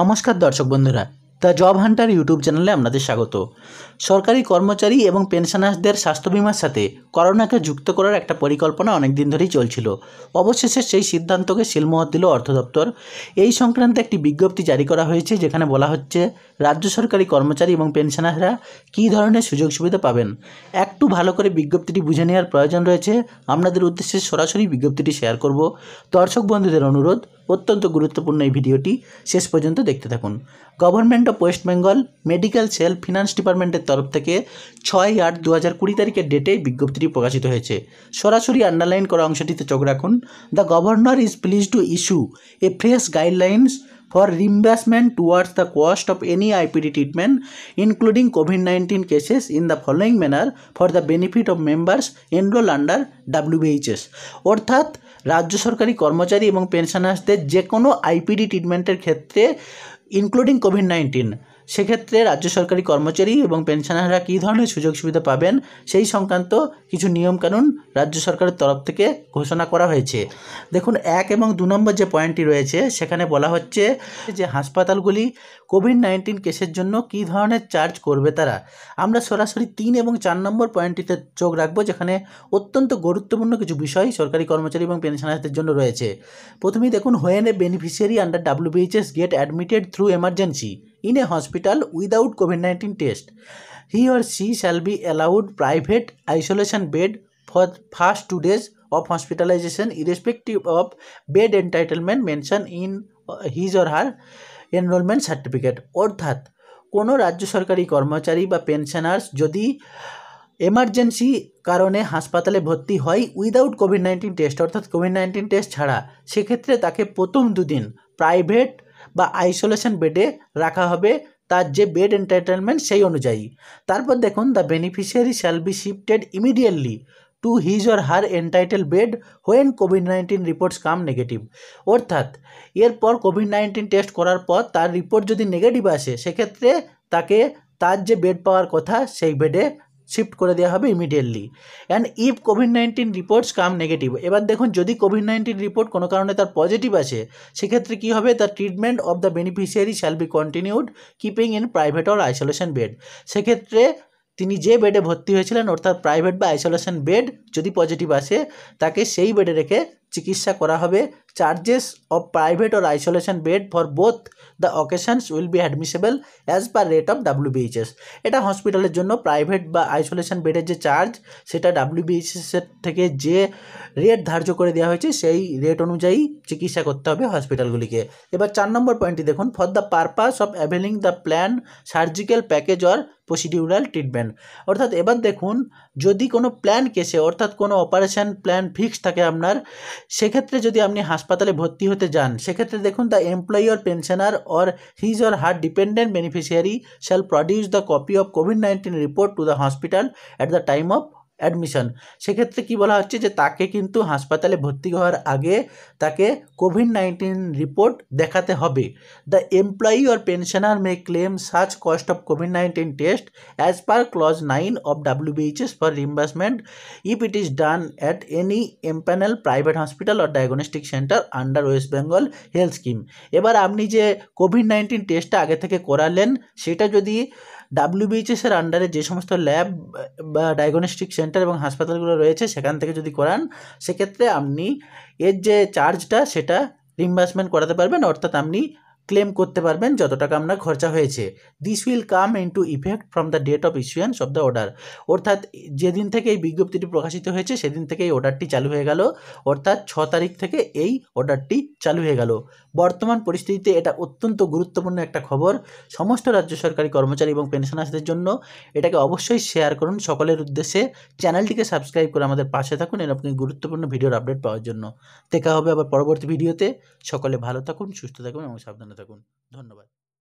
নমস্কার দর্শক বন্ধুরা দ্য জব হান্টার ইউটিউব চ্যানেলে আপনাদের স্বাগত সরকারি কর্মচারী এবং পেনশনার্সদের স্বাস্থ্য বিমার সাথে করোনাকে যুক্ত করার একটা পরিকল্পনা অনেক দিন ধরেই চলছিল অবশেষে সেই সিদ্ধান্তকে শিলমোহর দিল অর্থ দপ্তর এই সংক্রান্ত একটি বিজ্ঞপ্তি জারি করা হয়েছে যেখানে বলা হচ্ছে রাজ্য সরকারি কর্মচারী এবং পেনশনাররা কী ধরনের সুযোগ সুবিধা পাবেন একটু ভালো করে বিজ্ঞপ্তিটি বুঝে নেওয়ার প্রয়োজন রয়েছে আপনাদের উদ্দেশ্যে সরাসরি বিজ্ঞপ্তিটি শেয়ার করব দর্শক বন্ধুদের অনুরোধ অত্যন্ত গুরুত্বপূর্ণ এই ভিডিওটি শেষ পর্যন্ত দেখতে থাকুন government of West Bengal medical cell finance ডিপার্টমেন্টের তরফ থেকে ছয় আট দু হাজার কুড়ি তারিখের ডেটে বিজ্ঞপ্তিটি প্রকাশিত হয়েছে সরাসরি আন্ডারলাইন করা অংশটিতে চোখ রাখুন the governor is please to issue a fresh guidelines for reimbursement towards the cost of any IPD treatment including COVID-19 cases in the following manner for the benefit of members enrolled under WBHS অর্থাৎ রাজ্য সরকারি কর্মচারী এবং পেনশনার্সদের যে কোনো IPD ট্রিটমেন্টের ক্ষেত্রে including Covid nineteen সেক্ষেত্রে রাজ্য সরকারি কর্মচারী এবং পেনশনাররা কী ধরনের সুযোগ সুবিধা পাবেন সেই সংক্রান্ত কিছু নিয়মকানুন রাজ্য সরকারের তরফ থেকে ঘোষণা করা হয়েছে দেখুন এক এবং দু নম্বর যে পয়েন্টটি রয়েছে সেখানে বলা হচ্ছে যে হাসপাতালগুলি কোভিড নাইন্টিন কেসের জন্য কী ধরনের চার্জ করবে তারা আমরা সরাসরি তিন এবং চার নম্বর পয়েন্টটিতে চোখ রাখবো যেখানে অত্যন্ত গুরুত্বপূর্ণ কিছু বিষয় সরকারি কর্মচারী এবং পেনশনারদের জন্য রয়েছে প্রথমেই দেখুন when a beneficiary under WBHS get admitted through emergency in a hospital without COVID nineteen test he or she shall be allowed private isolation bed for first two days of hospitalization irrespective of bed entitlement mention in his or her enrollment certificate অর্থাৎ কোনো রাজ্য সরকারি কর্মচারী বা pensioners যদি emergency কারণে হাসপাতালে ভর্তি হয় উইদাউট কোভিড নাইন্টিন টেস্ট অর্থাৎ কোভিড নাইন্টিন টেস্ট ছাড়া সেক্ষেত্রে তাকে প্রথম দুদিন প্রাইভেট বা আইসোলেশন বেডে রাখা হবে তার যে বেড এন্টারটেনমেন্ট সেই অনুযায়ী তারপর দেখুন the beneficiary shall be shifted immediately to his or her entitle bed when COVID nineteen reports come negative অর্থাৎ এরপর কোভিড নাইন্টিন টেস্ট করার পর তার রিপোর্ট যদি নেগেটিভ আসে সেক্ষেত্রে তাকে তার যে বেড পাওয়ার কথা সেই বেডে শিফট করে দেওয়া হবে immediately and if COVID nineteen reports come negative এবার দেখুন যদি কোভিড নাইন্টিন রিপোর্ট কোনো কারণে তার পজিটিভ আসে সেক্ষেত্রে কী হবে তার treatment of the beneficiary shall be continued keeping in private or isolation bed সেক্ষেত্রে তিনি যে বেডে ভর্তি হয়েছিলেন অর্থাৎ প্রাইভেট বা আইসোলেশন বেড যদি পজিটিভ আসে তাকে সেই বেডে রেখে চিকিৎসা করা হবে charges of private or isolation bed for both the occasions will be admissible as per rate of WBHS এটা হসপিটালের জন্য প্রাইভেট বা আইসোলেশন বেডের যে চার্জ সেটা ডাব্লিউবিএইচএসের থেকে যে রেট ধার্য করে দেওয়া হয়েছে সেই রেট অনুযায়ী চিকিৎসা করতে হবে হসপিটালগুলিকে এবার চার নম্বর পয়েন্টটি দেখুন for the purpose of availing the plan surgical package or procedural treatment অর্থাৎ এবার দেখুন যদি কোনো প্ল্যান কেসে অর্থাৎ কোনো অপারেশান প্ল্যান ফিক্স থাকে আপনার সেক্ষেত্রে যদি আপনি হাসপাতালে ভর্তি হতে যান সেক্ষেত্রে দেখুন the employer pensioner or his or her dependent beneficiary shall produce the copy of COVID nineteen report to the hospital at the time of admission সেক্ষেত্রে কি বলা হচ্ছে যে তাকে কিন্তু হাসপাতালে ভর্তি হওয়ার আগে তাকে কোভিড নাইন্টিন রিপোর্ট দেখাতে হবে the employee or pensioner may claim such cost of COVID nineteen test as per clause nine of WBHS for reimbursement if it is done at any empanel private hospital or diagnostic centre under West Bengal health scheme এবার আপনি যে Covid nineteen টেস্টটা আগে থেকে করালেন সেটা যদি এর আন্ডারে যে সমস্ত ল্যাব বা ডায়াগনস্টিক সেন্টার এবং হাসপাতালগুলো রয়েছে সেখান থেকে যদি করান সেক্ষেত্রে আপনি এর যে চার্জটা সেটা রিম্বার্সমেন্ট করাতে পারবেন অর্থাৎ আপনি ক্লেম করতে পারবেন যত টাকা আপনার খরচা হয়েছে this will come to effect from the date of issuance of the order অর্থাৎ যেদিন থেকে এই বিজ্ঞপ্তিটি প্রকাশিত হয়েছে সেদিন থেকে এই অর্ডারটি চালু হয়ে গেল অর্থাৎ ছ তারিখ থেকে এই অর্ডারটি চালু হয়ে গেল বর্তমান পরিস্থিতিতে এটা অত্যন্ত গুরুত্বপূর্ণ একটা খবর সমস্ত রাজ্য সরকারি কর্মচারী এবং পেনশনার্সদের জন্য এটাকে অবশ্যই শেয়ার করুন সকলের উদ্দেশ্যে চ্যানেলটিকে সাবস্ক্রাইব করে আমাদের পাশে থাকুন এরকম গুরুত্বপূর্ণ ভিডিওর আপডেট পাওয়ার জন্য দেখা হবে আবার পরবর্তী ভিডিওতে সকলে ভালো থাকুন সুস্থ থাকুন এবং সাবধানে থাকুন ধন্যবাদ